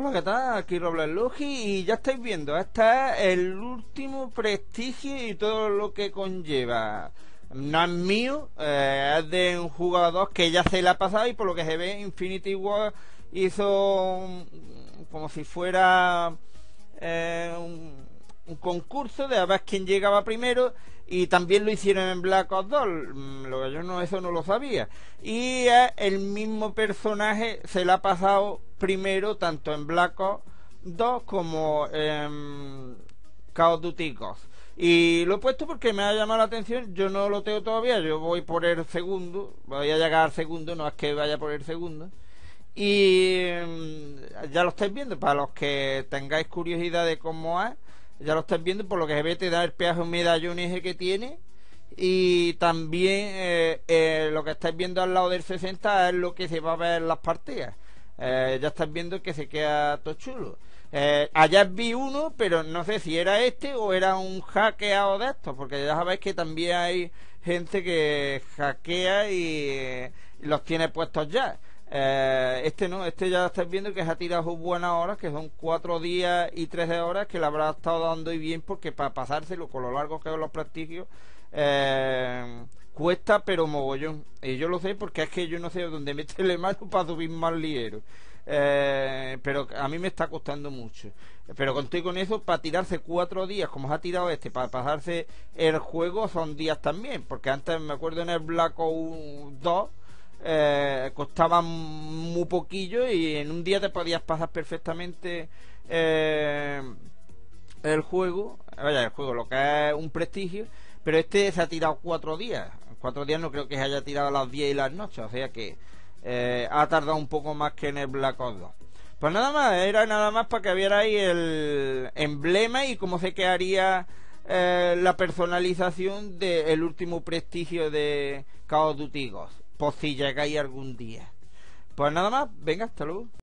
Hola, ¿qué tal? Aquí Robles Luji y ya estáis viendo, este es el último prestigio y todo lo que conlleva. No es mío, eh, es de un jugador que ya se la ha pasado y por lo que se ve, Infinity War hizo como si fuera eh, un concurso de a ver quién llegaba primero y también lo hicieron en Black Ops 2, mm, lo que yo no, eso no lo sabía. Y el mismo personaje se le ha pasado primero tanto en Black Ops 2 como en Chaos Duty Ghost. Y lo he puesto porque me ha llamado la atención, yo no lo tengo todavía, yo voy por el segundo, voy a llegar al segundo, no es que vaya por el segundo. Y mm, ya lo estáis viendo, para los que tengáis curiosidad de cómo es, ya lo estás viendo, por lo que se ve te da el peaje un medallón que tiene. Y también eh, eh, lo que estáis viendo al lado del 60 es lo que se va a ver en las partidas. Eh, ya estás viendo que se queda todo chulo. allá vi uno, pero no sé si era este o era un hackeado de estos, porque ya sabéis que también hay gente que hackea y los tiene puestos ya. Eh, este no, este ya estáis viendo que ha tirado buenas horas, que son cuatro días y de horas, que le habrá estado dando y bien, porque para pasárselo con lo largo que son los prestigios, eh, cuesta, pero mogollón. Y yo lo sé porque es que yo no sé dónde meterle más para subir más ligero. Eh, pero a mí me está costando mucho. Pero conté con eso para tirarse cuatro días, como se ha tirado este, para pasarse el juego son días también, porque antes me acuerdo en el Black Ops 2 eh, costaban muy poquillo y en un día te podías pasar perfectamente eh, el juego, vaya, el juego, lo que es un prestigio, pero este se ha tirado cuatro días. Cuatro días no creo que se haya tirado las 10 y las noches, o sea que eh, ha tardado un poco más que en el Black Ops 2. Pues nada más, era nada más para que ahí el emblema y cómo se quedaría eh, la personalización del último prestigio de Caos of Duty por si llegáis algún día. Pues nada más, venga, hasta luego.